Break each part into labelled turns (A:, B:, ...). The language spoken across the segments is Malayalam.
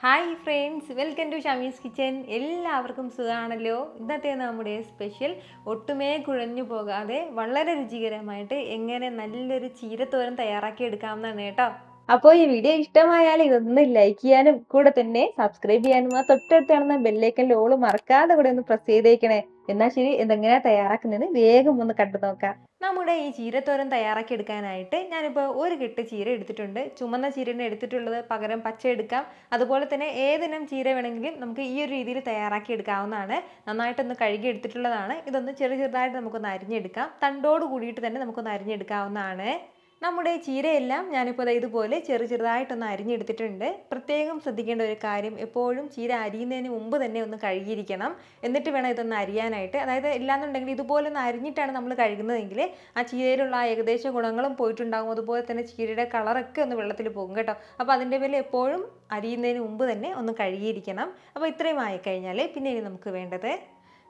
A: hi friends welcome to Shamee's kitchen എല്ലാവർക്കും സുഖമാണല്ലോ ഇന്നത്തെ നമ്മുടെ സ്പെഷ്യൽ ഒട്ടുമേ കുഴഞ്ഞു പോകാതെ വളരെ രുചികരമായിട്ട് എങ്ങനെ നല്ലൊരു ചീരത്തോരൻ തയ്യാറാക്കി എടുക്കാമെന്നാണ് കേട്ടോ അപ്പോൾ ഈ വീഡിയോ ഇഷ്ടമായാൽ ഇതൊന്ന് ലൈക്ക് ചെയ്യാനും കൂടെ തന്നെ സബ്സ്ക്രൈബ് ചെയ്യാനും ആ തൊട്ടടുത്ത് നടന്ന ബെല്ലൈക്കൻ ലോള് മറക്കാതെ കൂടെ ഒന്ന് പ്രസ് ചെയ്തേക്കണേ എന്നാൽ ശരി ഇതെങ്ങനെയാണ് തയ്യാറാക്കുന്നതെന്ന് വേഗം ഒന്ന് കണ്ടു നോക്കാം നമ്മുടെ ഈ ചീരത്തോരൻ തയ്യാറാക്കി എടുക്കാനായിട്ട് ഞാനിപ്പോൾ ഒരു കെട്ട് ചീര എടുത്തിട്ടുണ്ട് ചുമന്ന ചീരനെ എടുത്തിട്ടുള്ളത് പകരം പച്ച എടുക്കാം അതുപോലെ തന്നെ ഏതിനം ചീര വേണമെങ്കിലും നമുക്ക് ഈ ഒരു രീതിയിൽ തയ്യാറാക്കി എടുക്കാവുന്നതാണ് നന്നായിട്ടൊന്ന് കഴുകി എടുത്തിട്ടുള്ളതാണ് ഇതൊന്ന് ചെറു ചെറുതായിട്ട് നമുക്കൊന്ന് അരിഞ്ഞെടുക്കാം തണ്ടോട് കൂടിയിട്ട് തന്നെ നമുക്കൊന്ന് അരിഞ്ഞെടുക്കാവുന്നതാണ് നമ്മുടെ ചീരയെല്ലാം ഞാനിപ്പോൾ ഇതുപോലെ ചെറു ചെറുതായിട്ടൊന്ന് അരിഞ്ഞെടുത്തിട്ടുണ്ട് പ്രത്യേകം ശ്രദ്ധിക്കേണ്ട ഒരു കാര്യം എപ്പോഴും ചീര അരിയുന്നതിന് മുമ്പ് തന്നെ ഒന്ന് കഴുകിയിരിക്കണം എന്നിട്ട് വേണം ഇതൊന്ന് അരിയാനായിട്ട് അതായത് ഇല്ലാന്നുണ്ടെങ്കിൽ ഇതുപോലെ ഒന്ന് അരിഞ്ഞിട്ടാണ് നമ്മൾ കഴുകുന്നതെങ്കിൽ ആ ചീരയിലുള്ള ഏകദേശ ഗുണങ്ങളും പോയിട്ടുണ്ടാകും അതുപോലെ തന്നെ ചീരയുടെ കളറൊക്കെ ഒന്ന് വെള്ളത്തിൽ പോകും കേട്ടോ അപ്പോൾ അതിൻ്റെ പേരിൽ എപ്പോഴും അരിയുന്നതിന് മുമ്പ് തന്നെ ഒന്ന് കഴുകിയിരിക്കണം അപ്പോൾ ഇത്രയും ആയിക്കഴിഞ്ഞാൽ പിന്നെ ഇനി നമുക്ക് വേണ്ടത്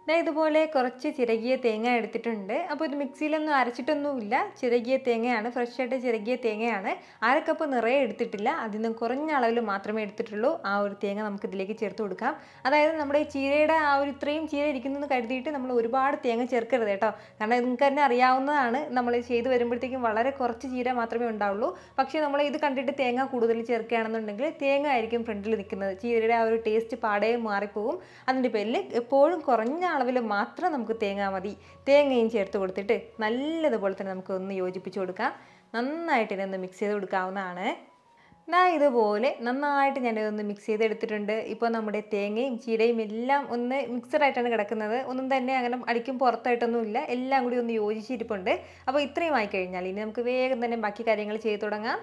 A: ഞാൻ ഇതുപോലെ കുറച്ച് ചിരകിയ തേങ്ങ എടുത്തിട്ടുണ്ട് അപ്പോൾ ഇത് മിക്സിയിലൊന്നും അരച്ചിട്ടൊന്നുമില്ല ചിരകിയ തേങ്ങയാണ് ഫ്രഷായിട്ട് ചിരകിയ തേങ്ങയാണ് അര കപ്പ് നിറയെ എടുത്തിട്ടില്ല അതിൽ നിന്ന് കുറഞ്ഞ അളവിൽ മാത്രമേ എടുത്തിട്ടുള്ളൂ ആ ഒരു തേങ്ങ നമുക്ക് ഇതിലേക്ക് ചേർത്ത് കൊടുക്കാം അതായത് നമ്മുടെ ഈ ചീരയുടെ ആ ഒരു ഇത്രയും ചീര ഇരിക്കുന്നതെന്ന് കരുതിയിട്ട് നമ്മൾ ഒരുപാട് തേങ്ങ ചേർക്കരുത് കേട്ടോ കാരണം നിങ്ങൾക്ക് തന്നെ അറിയാവുന്നതാണ് നമ്മൾ ചെയ്ത് വരുമ്പോഴത്തേക്കും വളരെ കുറച്ച് ചീര മാത്രമേ ഉണ്ടാവുള്ളൂ പക്ഷേ നമ്മൾ ഇത് കണ്ടിട്ട് തേങ്ങ കൂടുതൽ ചേർക്കുകയാണെന്നുണ്ടെങ്കിൽ തേങ്ങ ആയിരിക്കും ഫ്രണ്ടിൽ നിൽക്കുന്നത് ചീരയുടെ ആ ഒരു ടേസ്റ്റ് പാടേ മാറിപ്പോവും അതിൻ്റെ പേരിൽ എപ്പോഴും കുറഞ്ഞ അളവിൽ മാത്രം നമുക്ക് തേങ്ങ മതി തേങ്ങയും ചേർത്ത് കൊടുത്തിട്ട് നല്ലതുപോലെ തന്നെ നമുക്ക് ഒന്ന് യോജിപ്പിച്ച് കൊടുക്കാം നന്നായിട്ട് ഇതൊന്ന് മിക്സ് ചെയ്ത് കൊടുക്കാവുന്നതാണ് ഞാൻ ഇതുപോലെ നന്നായിട്ട് ഞാനിതൊന്ന് മിക്സ് ചെയ്തെടുത്തിട്ടുണ്ട് ഇപ്പോൾ നമ്മുടെ തേങ്ങയും ചീരയും എല്ലാം ഒന്ന് മിക്സഡായിട്ടാണ് കിടക്കുന്നത് ഒന്നും തന്നെ അങ്ങനെ അടിക്കും പുറത്തായിട്ടൊന്നുമില്ല എല്ലാം കൂടി ഒന്ന് യോജിച്ചിരിപ്പുണ്ട് അപ്പോൾ ഇത്രയും ആയിക്കഴിഞ്ഞാൽ ഇനി നമുക്ക് വേഗം തന്നെ ബാക്കി കാര്യങ്ങൾ ചെയ്തു തുടങ്ങാം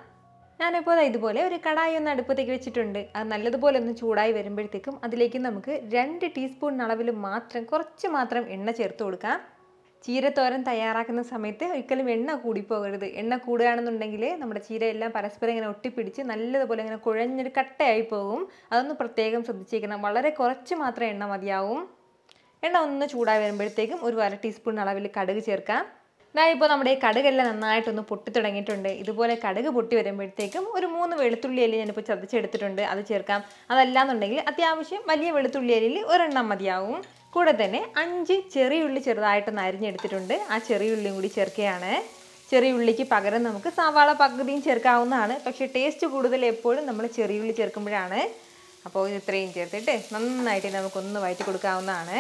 A: ഞാനിപ്പോൾ ഇതുപോലെ ഒരു കടായി ഒന്ന് അടുപ്പത്തേക്ക് വെച്ചിട്ടുണ്ട് അത് നല്ലതുപോലെ ഒന്ന് ചൂടായി വരുമ്പോഴത്തേക്കും അതിലേക്ക് നമുക്ക് രണ്ട് ടീസ്പൂൺ അളവിൽ മാത്രം കുറച്ച് മാത്രം എണ്ണ ചേർത്ത് കൊടുക്കാം ചീരത്തോരൻ തയ്യാറാക്കുന്ന സമയത്ത് ഒരിക്കലും എണ്ണ കൂടിപ്പോകരുത് എണ്ണ കൂടുകയാണെന്നുണ്ടെങ്കിൽ നമ്മുടെ ചീര എല്ലാം പരസ്പരം ഇങ്ങനെ ഒട്ടിപ്പിടിച്ച് നല്ലതുപോലെ ഇങ്ങനെ കുഴഞ്ഞൊരു കട്ടയായി പോകും അതൊന്ന് പ്രത്യേകം ശ്രദ്ധിച്ചേക്കണം വളരെ കുറച്ച് മാത്രം എണ്ണ മതിയാവും എണ്ണ ഒന്ന് ചൂടായി വരുമ്പോഴത്തേക്കും ഒരു അര ടീസ്പൂൺ അളവിൽ കടുക് ചേർക്കാം ഇപ്പോൾ നമ്മുടെ കടുകെല്ലാം നന്നായിട്ടൊന്ന് പൊട്ടി തുടങ്ങിയിട്ടുണ്ട് ഇതുപോലെ കടുക് പൊട്ടി വരുമ്പോഴത്തേക്കും ഒരു മൂന്ന് വെളുത്തുള്ളി അല്ലി ഞാനിപ്പോൾ ചതച്ചെടുത്തിട്ടുണ്ട് അത് ചേർക്കാം അതല്ലാന്നുണ്ടെങ്കിൽ അത്യാവശ്യം വലിയ വെളുത്തുള്ളി അല്ലിയിൽ ഒരെണ്ണം മതിയാവും കൂടെ തന്നെ അഞ്ച് ചെറിയുള്ളി ചെറുതായിട്ടൊന്ന് അരിഞ്ഞെടുത്തിട്ടുണ്ട് ആ ചെറിയുള്ളിയും കൂടി ചേർക്കുകയാണ് ചെറിയ ഉള്ളിക്ക് പകരം നമുക്ക് സവാള പകുതിയും ചേർക്കാവുന്നതാണ് പക്ഷേ ടേസ്റ്റ് കൂടുതൽ എപ്പോഴും നമ്മൾ ചെറിയ ഉള്ളി ചേർക്കുമ്പോഴാണ് അപ്പോൾ ഇത് ഇത്രയും ചേർത്തിട്ട് നന്നായിട്ട് നമുക്കൊന്ന് വയറ്റി കൊടുക്കാവുന്നതാണ്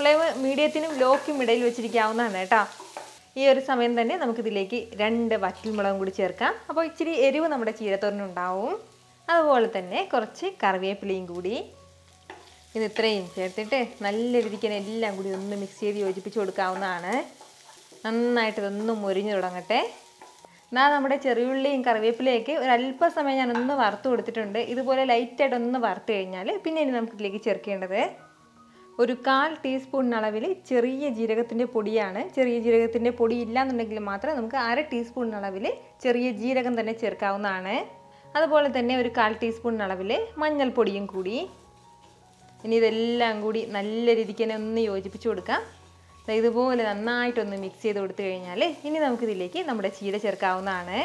A: ഫ്ലെയിം മീഡിയത്തിനും ലോക്കും ഇടയിൽ വെച്ചിരിക്കാവുന്നതാണ് കേട്ടോ ഈ ഒരു സമയം തന്നെ നമുക്കിതിലേക്ക് രണ്ട് വറ്റൽമുളകും കൂടി ചേർക്കാം അപ്പോൾ ഇച്ചിരി എരിവ് നമ്മുടെ ഉണ്ടാവും അതുപോലെ തന്നെ കുറച്ച് കറിവേപ്പിലയും കൂടി ഇത് ഇത്രയും ചേർത്തിട്ട് നല്ല രീതിക്ക് എല്ലാം കൂടി ഒന്ന് മിക്സ് ചെയ്ത് യോജിപ്പിച്ച് കൊടുക്കാവുന്നതാണ് നന്നായിട്ട് ഇതൊന്ന് മുരിഞ്ഞു തുടങ്ങട്ടെ എന്നാൽ നമ്മുടെ ചെറിയുള്ളിയും കറിവേപ്പിലയൊക്കെ അല്പസമയം ഞാനൊന്ന് വറുത്ത് കൊടുത്തിട്ടുണ്ട് ഇതുപോലെ ലൈറ്റായിട്ടൊന്ന് വറുത്ത് കഴിഞ്ഞാൽ പിന്നെ ഇനി നമുക്കിതിലേക്ക് ചേർക്കേണ്ടത് ഒരു കാൽ ടീസ്പൂൺ അളവിൽ ചെറിയ ജീരകത്തിൻ്റെ പൊടിയാണ് ചെറിയ ജീരകത്തിൻ്റെ പൊടി ഇല്ലാന്നുണ്ടെങ്കിൽ മാത്രം നമുക്ക് അര ടീസ്പൂൺ അളവിൽ ചെറിയ ജീരകം തന്നെ ചേർക്കാവുന്നതാണ് അതുപോലെ തന്നെ ഒരു കാൽ ടീസ്പൂൺ അളവിൽ മഞ്ഞൾപ്പൊടിയും കൂടി ഇനി ഇതെല്ലാം കൂടി നല്ല രീതിക്ക് തന്നെ ഒന്ന് യോജിപ്പിച്ച് കൊടുക്കാം ഇതുപോലെ നന്നായിട്ടൊന്ന് മിക്സ് ചെയ്ത് കൊടുത്തു കഴിഞ്ഞാൽ ഇനി നമുക്കിതിലേക്ക് നമ്മുടെ ചീര ചേർക്കാവുന്നതാണ്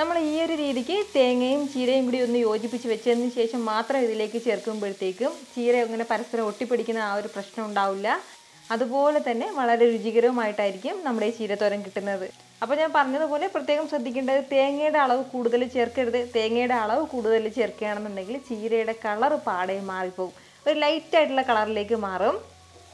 A: നമ്മൾ ഈ ഒരു രീതിക്ക് തേങ്ങയും ചീരയും കൂടി ഒന്ന് യോജിപ്പിച്ച് വെച്ചതിന് ശേഷം മാത്രം ഇതിലേക്ക് ചേർക്കുമ്പോഴത്തേക്കും ചീര അങ്ങനെ പരസ്പരം ഒട്ടിപ്പിടിക്കുന്ന ആ ഒരു പ്രശ്നം ഉണ്ടാവില്ല അതുപോലെ തന്നെ വളരെ രുചികരവുമായിട്ടായിരിക്കും നമ്മുടെ ഈ ചീരത്തോരൻ കിട്ടുന്നത് അപ്പോൾ ഞാൻ പറഞ്ഞതുപോലെ പ്രത്യേകം ശ്രദ്ധിക്കേണ്ടത് തേങ്ങയുടെ അളവ് കൂടുതൽ ചേർക്കരുത് തേങ്ങയുടെ അളവ് കൂടുതൽ ചേർക്കുകയാണെന്നുണ്ടെങ്കിൽ ചീരയുടെ കളർ പാടെ മാറിപ്പോകും ഒരു ലൈറ്റായിട്ടുള്ള കളറിലേക്ക് മാറും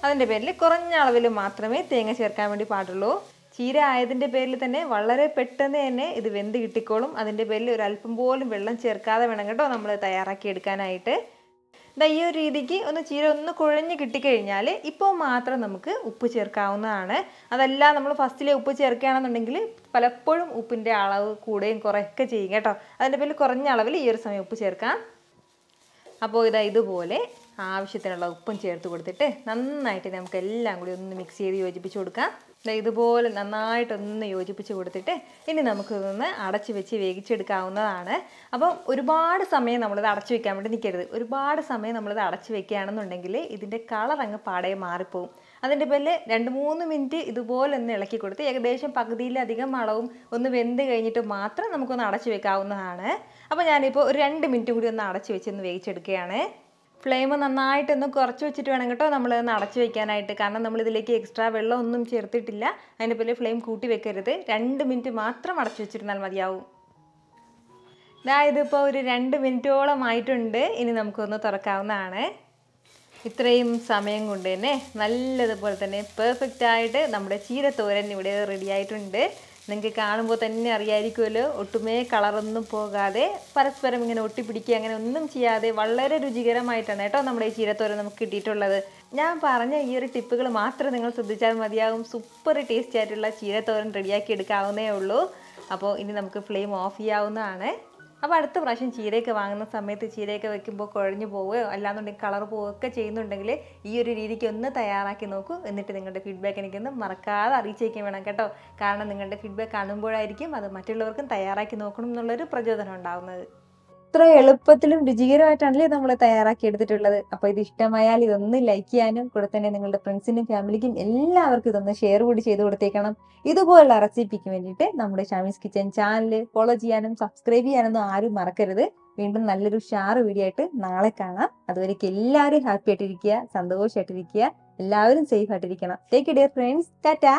A: അതിൻ്റെ പേരിൽ കുറഞ്ഞ അളവിൽ മാത്രമേ തേങ്ങ ചേർക്കാൻ വേണ്ടി പാടുള്ളൂ ചീര ആയതിൻ്റെ പേരിൽ തന്നെ വളരെ പെട്ടെന്ന് തന്നെ ഇത് വെന്ത് കിട്ടിക്കോളും അതിൻ്റെ പേരിൽ ഒരു അല്പം പോലും വെള്ളം ചേർക്കാതെ വേണം കേട്ടോ നമ്മൾ തയ്യാറാക്കി എടുക്കാനായിട്ട് ഇതാ ഈ ഒരു രീതിക്ക് ഒന്ന് ചീര ഒന്ന് കുഴഞ്ഞ് കിട്ടിക്കഴിഞ്ഞാൽ ഇപ്പോൾ മാത്രം നമുക്ക് ഉപ്പ് ചേർക്കാവുന്നതാണ് അതല്ല നമ്മൾ ഫസ്റ്റിലെ ഉപ്പ് ചേർക്കുകയാണെന്നുണ്ടെങ്കിൽ പലപ്പോഴും ഉപ്പിൻ്റെ അളവ് കൂടുകയും കുറയൊക്കെ ചെയ്യും കേട്ടോ അതിൻ്റെ പേരിൽ കുറഞ്ഞ അളവിൽ ഈ ഒരു സമയം ഉപ്പ് ചേർക്കാം അപ്പോൾ ഇതാ ഇതുപോലെ ആവശ്യത്തിനുള്ള ഉപ്പും ചേർത്ത് കൊടുത്തിട്ട് നന്നായിട്ട് നമുക്ക് എല്ലാം കൂടി ഒന്ന് മിക്സ് ചെയ്ത് യോജിപ്പിച്ച് കൊടുക്കാം ഇതുപോലെ നന്നായിട്ടൊന്ന് യോജിപ്പിച്ച് കൊടുത്തിട്ട് ഇനി നമുക്ക് ഇതൊന്ന് അടച്ച് വെച്ച് വേവിച്ചെടുക്കാവുന്നതാണ് അപ്പം ഒരുപാട് സമയം നമ്മളിത് അടച്ച് വെക്കാൻ വേണ്ടി നിൽക്കരുത് ഒരുപാട് സമയം നമ്മളിത് അടച്ച് വെക്കുകയാണെന്നുണ്ടെങ്കിൽ ഇതിൻ്റെ കളർ അങ്ങ് പാടേ മാറിപ്പോവും അതിൻ്റെ പേരിൽ രണ്ട് മൂന്ന് മിനിറ്റ് ഇതുപോലെ ഒന്ന് ഇളക്കി കൊടുത്ത് ഏകദേശം പകുതിയിലധികം അളവും ഒന്ന് വെന്ത് കഴിഞ്ഞിട്ട് മാത്രം നമുക്കൊന്ന് അടച്ച് വെക്കാവുന്നതാണ് അപ്പോൾ ഞാനിപ്പോൾ ഒരു രണ്ട് മിനിറ്റ് കൂടി ഒന്ന് അടച്ച് വെച്ച് ഒന്ന് വേവിച്ചെടുക്കുകയാണ് ഫ്ലെയിം നന്നായിട്ടൊന്ന് കുറച്ച് വെച്ചിട്ട് വേണം കേട്ടോ നമ്മൾ അടച്ചു വെക്കാനായിട്ട് കാരണം നമ്മളിതിലേക്ക് എക്സ്ട്രാ വെള്ളം ഒന്നും ചേർത്തിട്ടില്ല അതിൻ്റെ പോലെ ഫ്ലെയിം കൂട്ടി വെക്കരുത് രണ്ട് മിനിറ്റ് മാത്രം അടച്ചു വെച്ചിരുന്നാൽ മതിയാവും ഇതാ ഇതിപ്പോൾ ഒരു രണ്ട് മിനിറ്റോളം ആയിട്ടുണ്ട് ഇനി നമുക്കൊന്ന് തുറക്കാവുന്നതാണ് ഇത്രയും സമയം കൊണ്ട് തന്നെ നല്ലതുപോലെ തന്നെ പെർഫെക്റ്റായിട്ട് നമ്മുടെ ചീരത്തോരൻ ഇവിടെ റെഡി ആയിട്ടുണ്ട് നിങ്ങൾക്ക് കാണുമ്പോൾ തന്നെ അറിയായിരിക്കുമല്ലോ ഒട്ടുമേ കളറൊന്നും പോകാതെ പരസ്പരം ഇങ്ങനെ ഒട്ടിപ്പിടിക്കുക അങ്ങനെ ഒന്നും ചെയ്യാതെ വളരെ രുചികരമായിട്ടാണ് കേട്ടോ നമ്മുടെ ഈ ചീരത്തോരം നമുക്ക് കിട്ടിയിട്ടുള്ളത് ഞാൻ പറഞ്ഞ ഈ ഒരു ടിപ്പുകൾ മാത്രം നിങ്ങൾ ശ്രദ്ധിച്ചാൽ മതിയാകും സൂപ്പർ ടേസ്റ്റി ആയിട്ടുള്ള ചീരത്തോരൻ റെഡിയാക്കി എടുക്കാവുന്നേ ഉള്ളൂ അപ്പോൾ ഇനി നമുക്ക് ഫ്ലെയിം ഓഫ് ചെയ്യാവുന്നതാണ് അപ്പോൾ അടുത്ത പ്രാവശ്യം ചീരയൊക്കെ വാങ്ങുന്ന സമയത്ത് ചീരയൊക്കെ വെക്കുമ്പോൾ കുഴഞ്ഞു പോവുകയോ അല്ലാന്നുണ്ടെങ്കിൽ കളർ പോവുകയൊക്കെ ചെയ്യുന്നുണ്ടെങ്കിൽ ഈ ഒരു രീതിക്ക് ഒന്ന് തയ്യാറാക്കി നോക്കൂ എന്നിട്ട് നിങ്ങളുടെ ഫീഡ്ബാക്ക് എനിക്കൊന്ന് മറക്കാതെ അറിയിച്ചേക്കും വേണം കേട്ടോ കാരണം നിങ്ങളുടെ ഫീഡ്ബാക്ക് കാണുമ്പോഴായിരിക്കും അത് മറ്റുള്ളവർക്കും തയ്യാറാക്കി നോക്കണം എന്നുള്ളൊരു പ്രചോദനം ഉണ്ടാകുന്നത് എത്ര എളുപ്പത്തിലും രുചികരമായിട്ടാണല്ലേ നമ്മൾ തയ്യാറാക്കി എടുത്തിട്ടുള്ളത് അപ്പോൾ ഇത് ഇഷ്ടമായാൽ ഇതൊന്ന് ലൈക്ക് ചെയ്യാനും കൂടെ തന്നെ നിങ്ങളുടെ ഫ്രണ്ട്സിനും ഫാമിലിക്കും എല്ലാവർക്കും ഇതൊന്ന് ഷെയർ കൂടി ചെയ്ത് കൊടുത്തേക്കണം ഇതുപോലുള്ള റെസിപ്പിക്ക് വേണ്ടിയിട്ട് നമ്മുടെ ഷാമിസ് കിച്ചൻ ചാനൽ ഫോളോ ചെയ്യാനും സബ്സ്ക്രൈബ് ചെയ്യാനൊന്നും ആരും മറക്കരുത് വീണ്ടും നല്ലൊരു ഷാർ വീഡിയോ ആയിട്ട് നാളെ കാണാം അതുവരേക്ക് എല്ലാവരും ഹാപ്പി ആയിട്ടിരിക്കുക സന്തോഷമായിട്ടിരിക്കുക എല്ലാവരും സേഫ് ആയിട്ടിരിക്കണം ടേക്ക് കെയർ ഫ്രണ്ട്സ് ടാറ്റാ